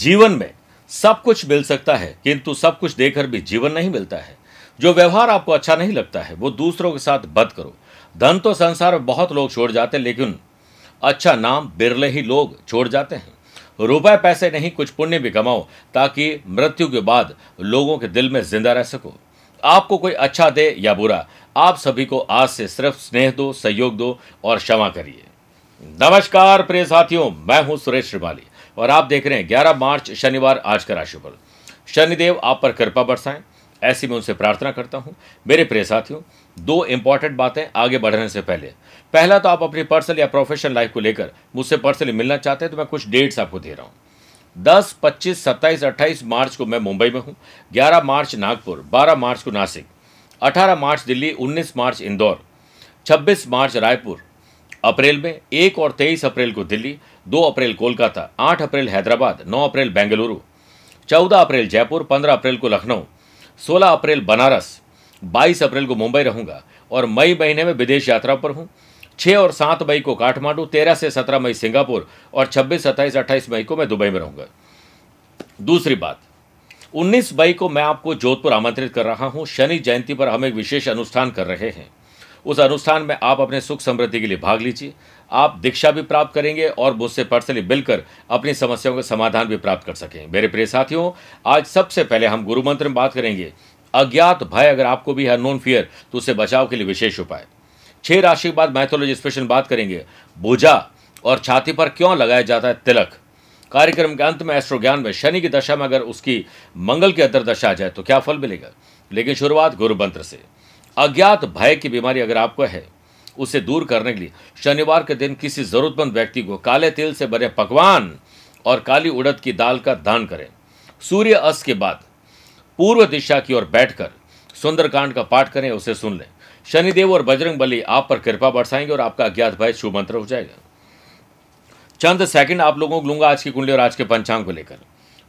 जीवन में सब कुछ मिल सकता है किंतु सब कुछ देकर भी जीवन नहीं मिलता है जो व्यवहार आपको अच्छा नहीं लगता है वो दूसरों के साथ बद करो धन तो संसार में बहुत लोग छोड़ जाते हैं लेकिन अच्छा नाम बिरले ही लोग छोड़ जाते हैं रुपए पैसे नहीं कुछ पुण्य भी कमाओ ताकि मृत्यु के बाद लोगों के दिल में जिंदा रह सको आपको कोई अच्छा दे या बुरा आप सभी को आज से सिर्फ स्नेह दो सहयोग दो और क्षमा करिए नमस्कार प्रिय साथियों मैं हूं सुरेश श्रीमाली और आप देख रहे हैं 11 मार्च शनिवार आज का राशिफल शनिदेव आप पर कृपा बरसाएं ऐसी मैं उनसे प्रार्थना करता हूं मेरे प्रिय साथियों दो इंपॉर्टेंट बातें आगे बढ़ने से पहले पहला तो आप अपनी पर्सनल या प्रोफेशनल लाइफ को लेकर मुझसे पर्सनली मिलना चाहते हैं तो मैं कुछ डेट्स आपको दे रहा हूँ दस पच्चीस सत्ताईस अट्ठाईस मार्च को मैं मुंबई में हूँ ग्यारह मार्च नागपुर बारह मार्च को नासिक अठारह मार्च दिल्ली उन्नीस मार्च इंदौर छब्बीस मार्च रायपुर अप्रैल में एक और तेईस अप्रैल को दिल्ली दो अप्रैल कोलकाता आठ अप्रैल हैदराबाद नौ अप्रैल बेंगलुरु चौदह अप्रैल जयपुर पंद्रह अप्रैल को लखनऊ सोलह अप्रैल बनारस बाईस अप्रैल को मुंबई रहूंगा और मई महीने में विदेश यात्रा पर हूँ छः और सात मई को काठमांडू तेरह से सत्रह मई सिंगापुर और छब्बीस सत्ताईस अट्ठाईस मई को मैं दुबई में रहूंगा दूसरी बात उन्नीस मई को मैं आपको जोधपुर आमंत्रित कर रहा हूँ शनि जयंती पर हम एक विशेष अनुष्ठान कर रहे हैं उस अनुष्ठान में आप अपने सुख समृद्धि के लिए भाग लीजिए आप दीक्षा भी प्राप्त करेंगे और मुझसे पर्सनली मिलकर अपनी समस्याओं का समाधान भी प्राप्त कर सकें मेरे प्रिय साथियों आज सबसे पहले हम गुरु मंत्र में बात करेंगे अज्ञात भय अगर आपको भी है नोन फियर तो उसे बचाव के लिए विशेष उपाय छह राशि के बाद मैथोलॉजी स्पेशल बात करेंगे भुजा और छाती पर क्यों लगाया जाता है तिलक कार्यक्रम के अंत में एस्ट्रो ज्ञान में शनि की दशा में अगर उसकी मंगल की दशा आ जाए तो क्या फल मिलेगा लेकिन शुरुआत गुरु मंत्र से अज्ञात भय की बीमारी अगर आपको है उसे दूर करने के लिए शनिवार के दिन किसी ज़रूरतमंद व्यक्ति को काले तिल से बने पकवान और काली उड़द की दाल का दान करें सूर्य अस्त के बाद पूर्व दिशा की ओर बैठकर सुंदरकांड का पाठ करें उसे सुन लें शनिदेव और बजरंग बली आप पर कृपा बरसाएंगे और आपका अज्ञात भय शुभ मंत्र हो जाएगा चंद सेकंड आप लोगों को लूंगा आज की कुंडली और आज के पंचांग को लेकर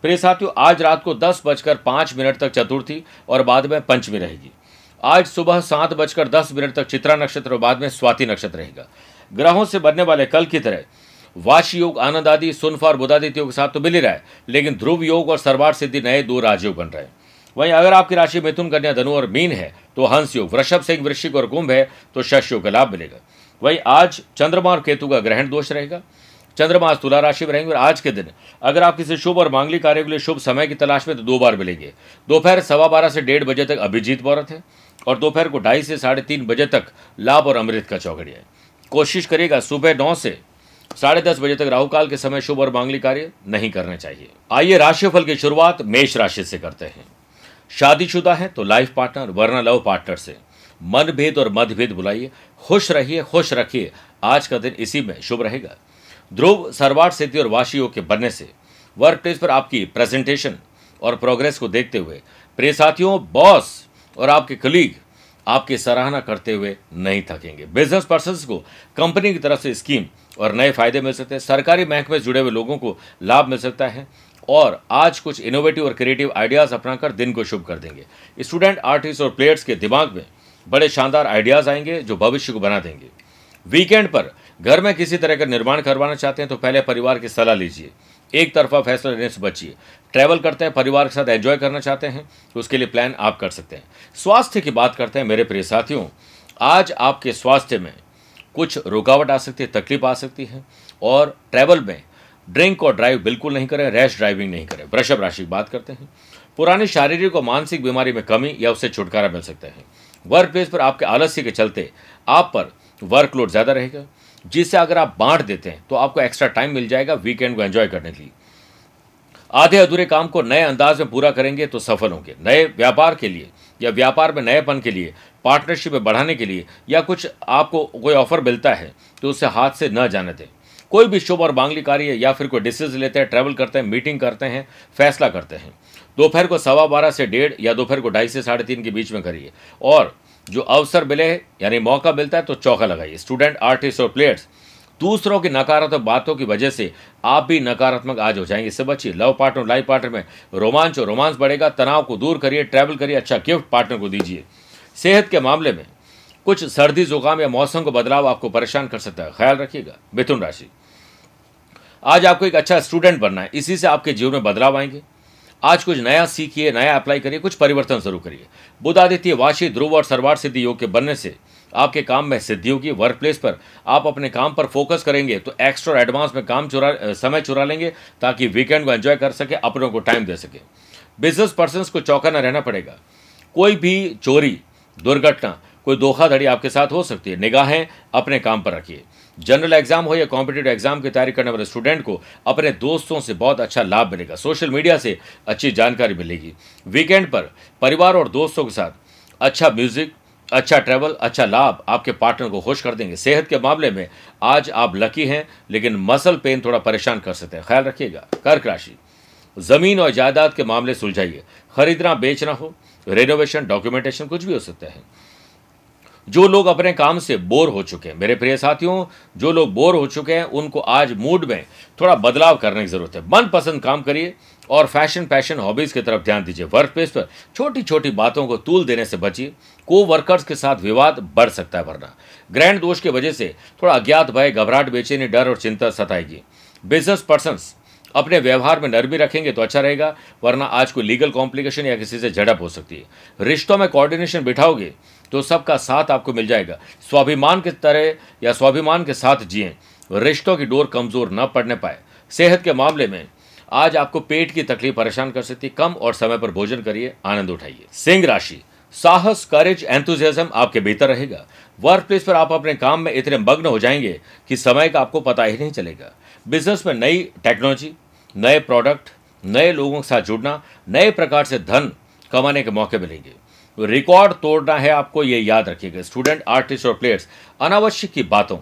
प्रिय साथियों आज रात को दस बजकर पांच मिनट तक चतुर्थी और बाद में पंचमी रहेगी आज सुबह सात बजकर दस मिनट तक चित्रा नक्षत्र और बाद में स्वाति नक्षत्र रहेगा ग्रहों से बनने वाले कल की तरह वाश योग आनंद आदि सुनफा और बुधादित्य के साथ तो मिल ही रहा है लेकिन ध्रुव योग और सर्वार सिद्धि नए दो राजयोग बन रहे हैं वहीं अगर आपकी राशि मिथुन कन्या धनु और मीन है तो हंस योग वृषभ सिंह वृश्चिक और कुंभ है तो शश योग का लाभ मिलेगा वहीं आज चंद्रमा और केतु का ग्रहण दोष रहेगा चंद्रमा आज तुला राशि में रहेंगे और आज के दिन अगर आप किसी शुभ और मांगलिक कार्य के लिए शुभ समय की तलाश में तो दो बार मिलेंगे दोपहर सवा बारह से डेढ़ बजे तक अभिजीत मुहूर्त है और दोपहर को ढाई से साढ़े तीन बजे तक लाभ और अमृत का चौघड़िया है कोशिश करेगा सुबह नौ से साढ़े दस बजे तक राहुकाल के समय शुभ और मांगलिक कार्य नहीं करने चाहिए आइए राशिफल की शुरुआत मेष राशि से करते हैं शादीशुदा है तो लाइफ पार्टनर वरना लव पार्टनर से मनभेद और मतभेद बुलाइए खुश रहिए खुश रखिए आज का दिन इसी में शुभ रहेगा ध्रुव सर्वार्थ सिद्धि और वाशियों के बनने से वर्क प्लेस पर आपकी प्रेजेंटेशन और प्रोग्रेस को देखते हुए प्रिय साथियों बॉस और आपके कलीग आपकी सराहना करते हुए नहीं थकेंगे बिजनेस पर्सन को कंपनी की तरफ से स्कीम और नए फायदे मिल सकते हैं सरकारी बैंक में जुड़े हुए लोगों को लाभ मिल सकता है और आज कुछ इनोवेटिव और क्रिएटिव आइडियाज़ अपनाकर दिन को शुभ कर देंगे स्टूडेंट आर्टिस्ट और प्लेयर्स के दिमाग में बड़े शानदार आइडियाज़ आएंगे जो भविष्य को बना देंगे वीकेंड पर घर में किसी तरह का निर्माण करवाना चाहते हैं तो पहले परिवार की सलाह लीजिए एक तरफा फैसला लेने से बचिए ट्रैवल करते हैं परिवार के साथ एंजॉय करना चाहते हैं तो उसके लिए प्लान आप कर सकते हैं स्वास्थ्य की बात करते हैं मेरे प्रिय साथियों आज आपके स्वास्थ्य में कुछ रुकावट आ सकती है तकलीफ आ सकती है और ट्रैवल में ड्रिंक और ड्राइव बिल्कुल नहीं करें रैश ड्राइविंग नहीं करें वृषभ राशि की बात करते हैं पुरानी शारीरिक और मानसिक बीमारी में कमी या उससे छुटकारा मिल सकता है वर्क प्लेस पर आपके आलस्य के चलते आप पर वर्कलोड ज़्यादा रहेगा जिसे अगर आप बांट देते हैं तो आपको एक्स्ट्रा टाइम मिल जाएगा वीकेंड को एंजॉय करने के लिए आधे अधूरे काम को नए अंदाज में पूरा करेंगे तो सफल होंगे नए व्यापार के लिए या व्यापार में नएपन के लिए पार्टनरशिप में बढ़ाने के लिए या कुछ आपको कोई ऑफर मिलता है तो उसे हाथ से न जाने दें कोई भी शुभ और मांगली कार्य या फिर कोई डिसीज लेते हैं ट्रैवल करते हैं मीटिंग करते हैं फैसला करते हैं दोपहर को सवा बारह से डेढ़ या दोपहर को ढाई से साढ़े तीन के बीच में करिए और जो अवसर मिले यानी मौका मिलता है तो चौका लगाइए स्टूडेंट आर्टिस्ट और प्लेयर्स दूसरों की नकारात्मक बातों की वजह से आप भी नकारात्मक आज हो जाएंगे इससे बचिए लव पार्टनर लाइफ पार्टनर में रोमांच और रोमांस बढ़ेगा तनाव को दूर करिए ट्रैवल करिए अच्छा गिफ्ट पार्टनर को दीजिए सेहत के मामले में कुछ सर्दी जुकाम या मौसम का बदलाव आपको परेशान कर सकता है ख्याल रखिएगा मिथुन राशि आज आपको एक अच्छा स्टूडेंट बनना है इसी से आपके जीवन में बदलाव आएंगे आज कुछ नया सीखिए नया अप्लाई करिए कुछ परिवर्तन जरूर करिए आदित्य वाशी ध्रुव और सर्वार सिद्धि योग के बनने से आपके काम में सिद्धि होगी वर्क प्लेस पर आप अपने काम पर फोकस करेंगे तो एक्स्ट्रा एडवांस में काम चुरा समय चुरा लेंगे ताकि वीकेंड को एंजॉय कर सके अपनों को टाइम दे सके बिजनेस पर्सन को चौंकाना रहना पड़ेगा कोई भी चोरी दुर्घटना कोई धोखाधड़ी आपके साथ हो सकती है निगाहें अपने काम पर रखिए जनरल एग्जाम हो या कॉम्पिटेटिव एग्जाम की तैयारी करने वाले स्टूडेंट को अपने दोस्तों से बहुत अच्छा लाभ मिलेगा सोशल मीडिया से अच्छी जानकारी मिलेगी वीकेंड पर परिवार और दोस्तों के साथ अच्छा म्यूजिक अच्छा ट्रैवल अच्छा लाभ आपके पार्टनर को खुश कर देंगे सेहत के मामले में आज आप लकी हैं लेकिन मसल पेन थोड़ा परेशान कर सकते हैं ख्याल रखिएगा कर्क राशि जमीन और जायदाद के मामले सुलझाइए खरीदना बेचना हो रेनोवेशन डॉक्यूमेंटेशन कुछ भी हो सकता है जो लोग अपने काम से बोर हो चुके हैं मेरे प्रिय साथियों जो लोग बोर हो चुके हैं उनको आज मूड में थोड़ा बदलाव करने की ज़रूरत है मनपसंद काम करिए और फैशन पैशन हॉबीज़ की तरफ ध्यान दीजिए वर्क प्लेस पर छोटी छोटी बातों को तूल देने से बचिए को वर्कर्स के साथ विवाद बढ़ सकता है वरना ग्रैंड दोष की वजह से थोड़ा अज्ञात भय घबराहट बेचैनी डर और चिंता सताएगी बिजनेस पर्सनस अपने व्यवहार में नरमी रखेंगे तो अच्छा रहेगा वरना आज कोई लीगल कॉम्प्लिकेशन या किसी से झड़प हो सकती है रिश्तों में कोऑर्डिनेशन बिठाओगे तो सबका साथ आपको मिल जाएगा स्वाभिमान के तरह या स्वाभिमान के साथ जिए रिश्तों की डोर कमज़ोर न पड़ने पाए सेहत के मामले में आज आपको पेट की तकलीफ परेशान कर सकती कम और समय पर भोजन करिए आनंद उठाइए सिंह राशि साहस करेज एंथुजियाज्म आपके बेहतर रहेगा वर्क प्लेस पर आप अपने काम में इतने मग्न हो जाएंगे कि समय का आपको पता ही नहीं चलेगा बिजनेस में नई टेक्नोलॉजी नए प्रोडक्ट नए लोगों के साथ जुड़ना नए प्रकार से धन कमाने के मौके मिलेंगे रिकॉर्ड तोड़ना है आपको ये याद रखिएगा स्टूडेंट आर्टिस्ट और प्लेयर्स अनावश्यक की बातों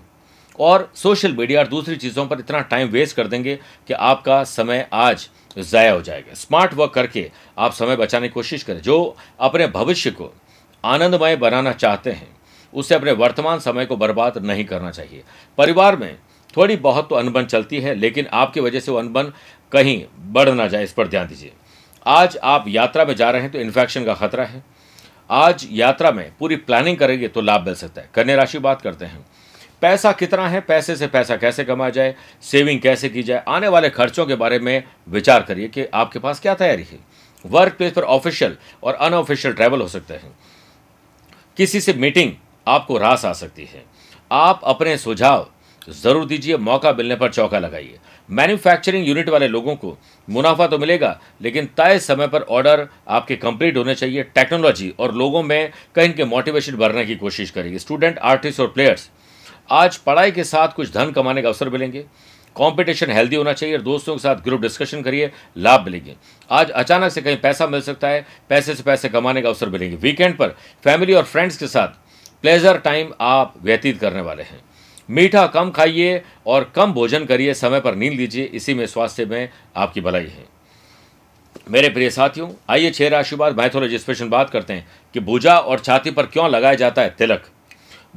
और सोशल मीडिया और दूसरी चीज़ों पर इतना टाइम वेस्ट कर देंगे कि आपका समय आज ज़ाया हो जाएगा स्मार्ट वर्क करके आप समय बचाने की कोशिश करें जो अपने भविष्य को आनंदमय बनाना चाहते हैं उसे अपने वर्तमान समय को बर्बाद नहीं करना चाहिए परिवार में थोड़ी बहुत तो अनबन चलती है लेकिन आपकी वजह से वो अनबन कहीं बढ़ ना जाए इस पर ध्यान दीजिए आज आप यात्रा में जा रहे हैं तो इन्फेक्शन का खतरा है आज यात्रा में पूरी प्लानिंग करेंगे तो लाभ मिल सकता है कन्या राशि बात करते हैं पैसा कितना है पैसे से पैसा कैसे कमाया जाए सेविंग कैसे की जाए आने वाले खर्चों के बारे में विचार करिए कि आपके पास क्या तैयारी है वर्क प्लेस पर ऑफिशियल और अनऑफिशियल ट्रैवल हो सकते हैं किसी से मीटिंग आपको रास आ सकती है आप अपने सुझाव जरूर दीजिए मौका मिलने पर चौका लगाइए मैन्युफैक्चरिंग यूनिट वाले लोगों को मुनाफा तो मिलेगा लेकिन तय समय पर ऑर्डर आपके कंप्लीट होने चाहिए टेक्नोलॉजी और लोगों में कहीं के मोटिवेशन भरने की कोशिश करेगी स्टूडेंट आर्टिस्ट और प्लेयर्स आज पढ़ाई के साथ कुछ धन कमाने का अवसर मिलेंगे कंपटीशन हेल्दी होना चाहिए और दोस्तों के साथ ग्रुप डिस्कशन करिए लाभ मिलेंगे आज अचानक से कहीं पैसा मिल सकता है पैसे से पैसे कमाने का अवसर मिलेंगे वीकेंड पर फैमिली और फ्रेंड्स के साथ प्लेजर टाइम आप व्यतीत करने वाले हैं मीठा कम खाइए और कम भोजन करिए समय पर नींद लीजिए इसी में स्वास्थ्य में आपकी भलाई है मेरे प्रिय साथियों आइए छह राशि बाद माइथोलॉजी स्पेशल बात करते हैं कि भुजा और छाती पर क्यों लगाया जाता है तिलक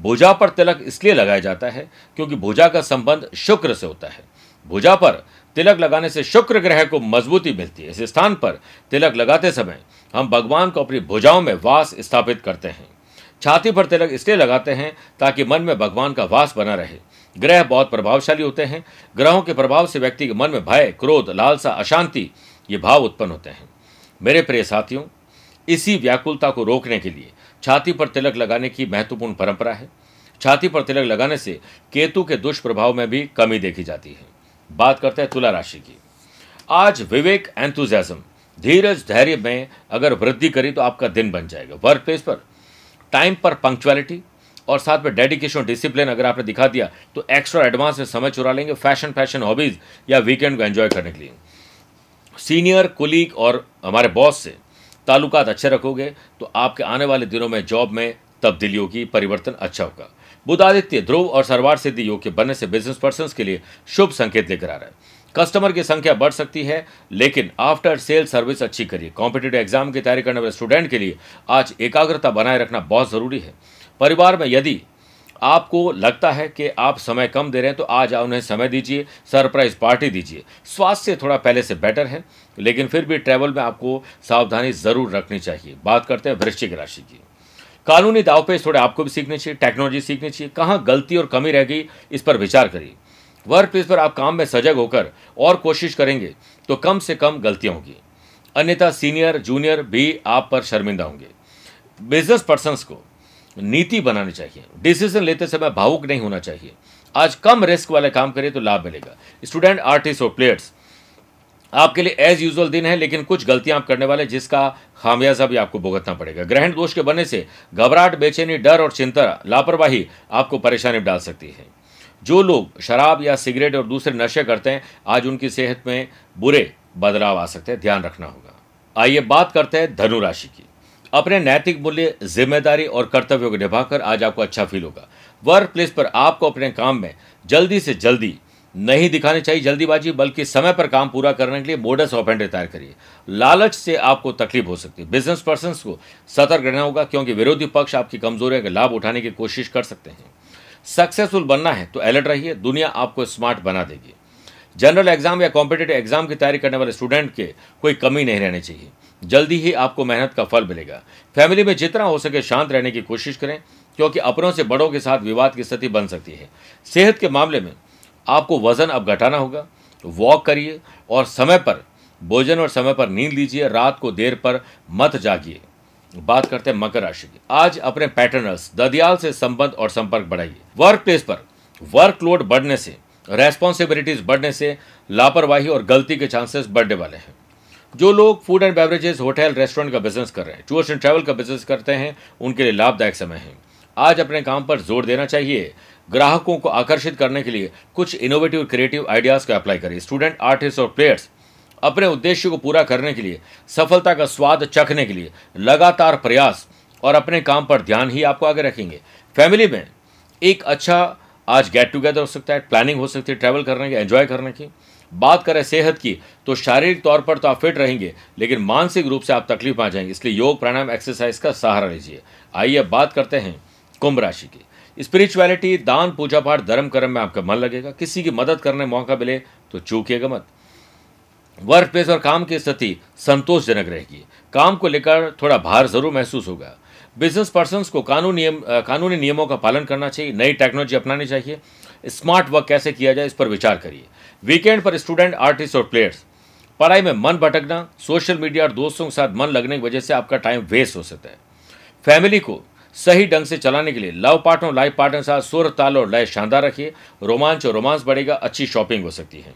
भुजा पर तिलक इसलिए लगाया जाता है क्योंकि भुजा का संबंध शुक्र से होता है भुजा पर तिलक लगाने से शुक्र ग्रह को मजबूती मिलती है इस स्थान पर तिलक लगाते समय हम भगवान को अपनी भुजाओं में वास स्थापित करते हैं छाती पर तिलक इसलिए लगाते हैं ताकि मन में भगवान का वास बना रहे ग्रह बहुत प्रभावशाली होते हैं ग्रहों के प्रभाव से व्यक्ति के मन में भय क्रोध लालसा अशांति ये भाव उत्पन्न होते हैं मेरे प्रिय साथियों इसी व्याकुलता को रोकने के लिए छाती पर तिलक लगाने की महत्वपूर्ण परंपरा है छाती पर तिलक लगाने से केतु के दुष्प्रभाव में भी कमी देखी जाती है बात करते हैं तुला राशि की आज विवेक एंथुजम धीरज धैर्य में अगर वृद्धि करी तो आपका दिन बन जाएगा वर्क प्लेस पर टाइम पर पंक्चुअलिटी और साथ में डेडिकेशन डिसिप्लिन अगर आपने दिखा दिया तो एक्स्ट्रा एडवांस में समय चुरा लेंगे फैशन फैशन हॉबीज़ या वीकेंड को एंजॉय करने के लिए सीनियर कोलीग और हमारे बॉस से ताल्लुकात अच्छे रखोगे तो आपके आने वाले दिनों में जॉब में तब्दीलियों की परिवर्तन अच्छा होगा बुधादित्य ध्रुव और सरवार सिद्धि योग के बनने से बिजनेस पर्सन के लिए शुभ संकेत लेकर आ रहा है कस्टमर की संख्या बढ़ सकती है लेकिन आफ्टर सेल सर्विस अच्छी करिए कॉम्पिटेटिव एग्जाम की तैयारी करने वाले स्टूडेंट के लिए आज एकाग्रता बनाए रखना बहुत ज़रूरी है परिवार में यदि आपको लगता है कि आप समय कम दे रहे हैं तो आज उन्हें समय दीजिए सरप्राइज पार्टी दीजिए स्वास्थ्य थोड़ा पहले से बेटर है लेकिन फिर भी ट्रैवल में आपको सावधानी ज़रूर रखनी चाहिए बात करते हैं वृश्चिक राशि की कानूनी दाव पे थोड़े आपको भी सीखने चाहिए टेक्नोलॉजी सीखनी चाहिए कहाँ गलती और कमी रह गई इस पर विचार करिए वर्क प्लेस पर आप काम में सजग होकर और कोशिश करेंगे तो कम से कम गलतियां होंगी अन्यथा सीनियर जूनियर भी आप पर शर्मिंदा होंगे बिजनेस पर्सनस को नीति बनानी चाहिए डिसीजन लेते समय भावुक नहीं होना चाहिए आज कम रिस्क वाले काम करें तो लाभ मिलेगा स्टूडेंट आर्टिस्ट और प्लेयर्स आपके लिए एज यूजुअल दिन है लेकिन कुछ गलतियां आप करने वाले जिसका खामियाजा भी आपको भुगतना पड़ेगा ग्रहण दोष के बनने से घबराहट बेचैनी डर और चिंता लापरवाही आपको परेशानी में डाल सकती है जो लोग शराब या सिगरेट और दूसरे नशे करते हैं आज उनकी सेहत में बुरे बदलाव आ सकते हैं ध्यान रखना होगा आइए बात करते हैं धनुराशि की अपने नैतिक मूल्य जिम्मेदारी और कर्तव्यों को निभाकर आज आपको अच्छा फील होगा वर्क प्लेस पर आपको अपने काम में जल्दी से जल्दी नहीं दिखानी चाहिए जल्दीबाजी बल्कि समय पर काम पूरा करने के लिए मोडस ऑपेंड तैयार करिए लालच से आपको तकलीफ हो सकती है बिजनेस पर्सन को सतर्क रहना होगा क्योंकि विरोधी पक्ष आपकी कमजोरियों का लाभ उठाने की कोशिश कर सकते हैं सक्सेसफुल बनना है तो अलर्ट रहिए दुनिया आपको स्मार्ट बना देगी जनरल एग्जाम या कॉम्पिटेटिव एग्जाम की तैयारी करने वाले स्टूडेंट के कोई कमी नहीं रहनी चाहिए जल्दी ही आपको मेहनत का फल मिलेगा फैमिली में जितना हो सके शांत रहने की कोशिश करें क्योंकि अपनों से बड़ों के साथ विवाद की स्थिति बन सकती है सेहत के मामले में आपको वजन अब घटाना होगा वॉक करिए और समय पर भोजन और समय पर नींद लीजिए रात को देर पर मत जागिए बात करते हैं मकर राशि की आज अपने पैटर्नर्स ददियाल से संबंध और संपर्क बढ़ाइए वर्क प्लेस पर वर्कलोड बढ़ने से रेस्पॉन्सिबिलिटीज बढ़ने से लापरवाही और गलती के चांसेस बढ़ने वाले हैं जो लोग food and beverages hotel restaurant का बिजनेस कर रहे हैं टूर्स एंड ट्रैवल का बिजनेस करते हैं उनके लिए लाभदायक समय है आज अपने काम पर जोर देना चाहिए ग्राहकों को आकर्षित करने के लिए कुछ इनोवेटिव क्रिएटिव आइडियाज़ को अप्लाई करें स्टूडेंट आर्टिस्ट और प्लेयर्स अपने उद्देश्य को पूरा करने के लिए सफलता का स्वाद चखने के लिए लगातार प्रयास और अपने काम पर ध्यान ही आपको आगे रखेंगे फैमिली में एक अच्छा आज गेट टुगेदर हो सकता है प्लानिंग हो सकती है ट्रैवल करने की एंजॉय करने की बात करें सेहत की तो शारीरिक तौर पर तो आप फिट रहेंगे लेकिन मानसिक रूप से आप तकलीफ आ जाएंगे इसलिए योग प्राणायाम एक्सरसाइज का सहारा लीजिए आइए अब बात करते हैं कुंभ राशि की स्पिरिचुअलिटी दान पूजा पाठ धर्म कर्म में आपका मन लगेगा किसी की मदद करने मौका मिले तो चूकेगा मत वर्क प्लेस और काम की स्थिति संतोषजनक रहेगी काम को लेकर थोड़ा भार जरूर महसूस होगा बिजनेस पर्सन को कानून नियम कानूनी नियमों का पालन करना चाहिए नई टेक्नोलॉजी अपनानी चाहिए स्मार्ट वर्क कैसे किया जाए इस पर विचार करिए वीकेंड पर स्टूडेंट आर्टिस्ट और प्लेयर्स पढ़ाई में मन भटकना सोशल मीडिया और दोस्तों के साथ मन लगने की वजह से आपका टाइम वेस्ट हो सकता है फैमिली को सही ढंग से चलाने के लिए लव पार्टनर लाइफ पार्टनर के साथ सुर ताल और लय शानदार रखिए रोमांच और रोमांस बढ़ेगा अच्छी शॉपिंग हो सकती है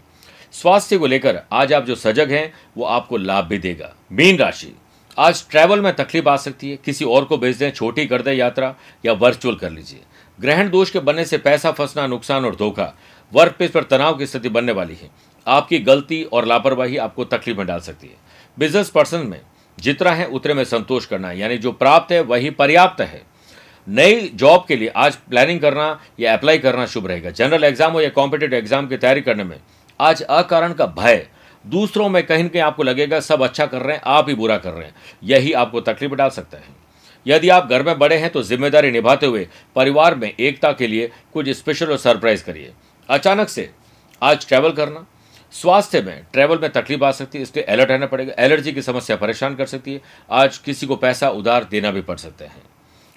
स्वास्थ्य को लेकर आज आप जो सजग हैं वो आपको लाभ भी देगा मीन राशि आज ट्रैवल में तकलीफ आ सकती है किसी और को भेज दें छोटी कर दें यात्रा या वर्चुअल कर लीजिए ग्रहण दोष के बनने से पैसा फंसना नुकसान और धोखा वर्क प्लेस पर तनाव की स्थिति बनने वाली है आपकी गलती और लापरवाही आपको तकलीफ में डाल सकती है बिजनेस पर्सन में जितना है उतने में संतोष करना यानी जो प्राप्त है वही पर्याप्त है नई जॉब के लिए आज प्लानिंग करना या अप्लाई करना शुभ रहेगा जनरल एग्जाम हो या कॉम्पिटेटिव एग्जाम की तैयारी करने में आज अकारण का भय दूसरों में कहीं ना कहीं आपको लगेगा सब अच्छा कर रहे हैं आप ही बुरा कर रहे हैं यही आपको तकलीफ डाल सकता है यदि आप घर में बड़े हैं तो जिम्मेदारी निभाते हुए परिवार में एकता के लिए कुछ स्पेशल और सरप्राइज करिए अचानक से आज ट्रैवल करना स्वास्थ्य में ट्रैवल में तकलीफ आ सकती है इसलिए अलर्ट रहना पड़ेगा एलर्जी की समस्या परेशान कर सकती है आज किसी को पैसा उधार देना भी पड़ सकते हैं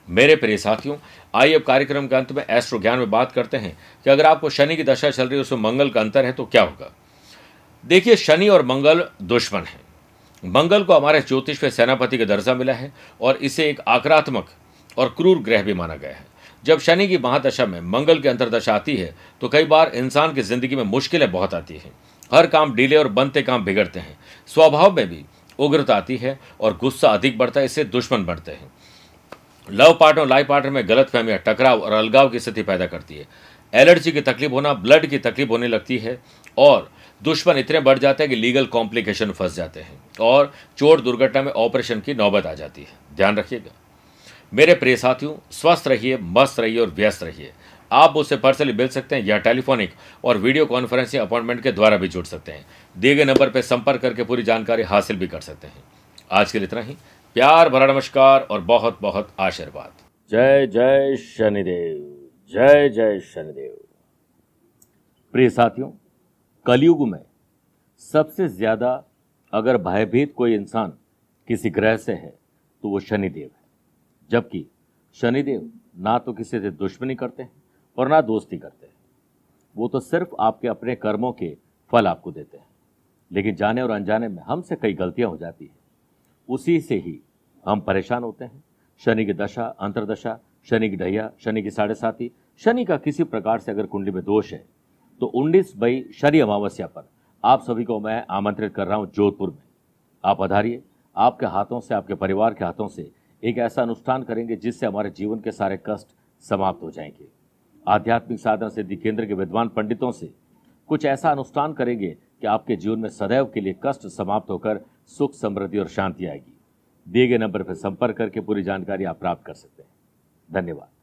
मेरे प्रिय साथियों आइए अब कार्यक्रम के अंत में एस्ट्रो ज्ञान में बात करते हैं कि अगर आपको शनि की दशा चल रही है उसमें मंगल का अंतर है तो क्या होगा देखिए शनि और मंगल दुश्मन हैं मंगल को हमारे ज्योतिष में सेनापति का दर्जा मिला है और इसे एक आक्रात्मक और क्रूर ग्रह भी माना गया है जब शनि की महादशा में मंगल की अंतरदशा आती है तो कई बार इंसान की जिंदगी में मुश्किलें बहुत आती हैं हर काम डीले और बनते काम बिगड़ते हैं स्वभाव में भी उग्रता आती है और गुस्सा अधिक बढ़ता है इससे दुश्मन बढ़ते हैं लव पार्टनर और लाइफ पार्टनर में गलत फहमियाँ टकराव और अलगाव की स्थिति पैदा करती है एलर्जी की तकलीफ होना ब्लड की तकलीफ होने लगती है और दुश्मन इतने बढ़ जाते हैं कि लीगल कॉम्प्लिकेशन फंस जाते हैं और चोट दुर्घटना में ऑपरेशन की नौबत आ जाती है ध्यान रखिएगा मेरे प्रिय साथियों स्वस्थ रहिए मस्त रहिए और व्यस्त रहिए आप उसे पर्सनली मिल सकते हैं या टेलीफोनिक और वीडियो कॉन्फ्रेंसिंग अपॉइंटमेंट के द्वारा भी जुड़ सकते हैं दिए गए नंबर पर संपर्क करके पूरी जानकारी हासिल भी कर सकते हैं आज के लिए इतना ही प्यार भरा नमस्कार और बहुत बहुत आशीर्वाद जय जय शनिदेव जय जय शनिदेव प्रिय साथियों कलयुग में सबसे ज्यादा अगर भयभीत कोई इंसान किसी ग्रह से है तो वो शनिदेव है जबकि शनिदेव ना तो किसी से दुश्मनी करते हैं और ना दोस्ती करते हैं वो तो सिर्फ आपके अपने कर्मों के फल आपको देते हैं लेकिन जाने और अनजाने में हमसे कई गलतियां हो जाती हैं उसी से ही हम परेशान होते हैं शनि की दशा अंतरदशा शनि की ढैया शनि की साढ़े साथी शनि का किसी प्रकार से अगर कुंडली में दोष है तो उन्नीस मई शनि अमावस्या पर आप सभी को मैं आमंत्रित कर रहा हूँ जोधपुर में आप आधारिये आपके हाथों से आपके परिवार के हाथों से एक ऐसा अनुष्ठान करेंगे जिससे हमारे जीवन के सारे कष्ट समाप्त हो जाएंगे आध्यात्मिक साधन सिद्धि केंद्र के विद्वान पंडितों से कुछ ऐसा अनुष्ठान करेंगे कि आपके जीवन में सदैव के लिए कष्ट समाप्त होकर सुख समृद्धि और शांति आएगी दिए गए नंबर पर संपर्क करके पूरी जानकारी आप प्राप्त कर सकते हैं धन्यवाद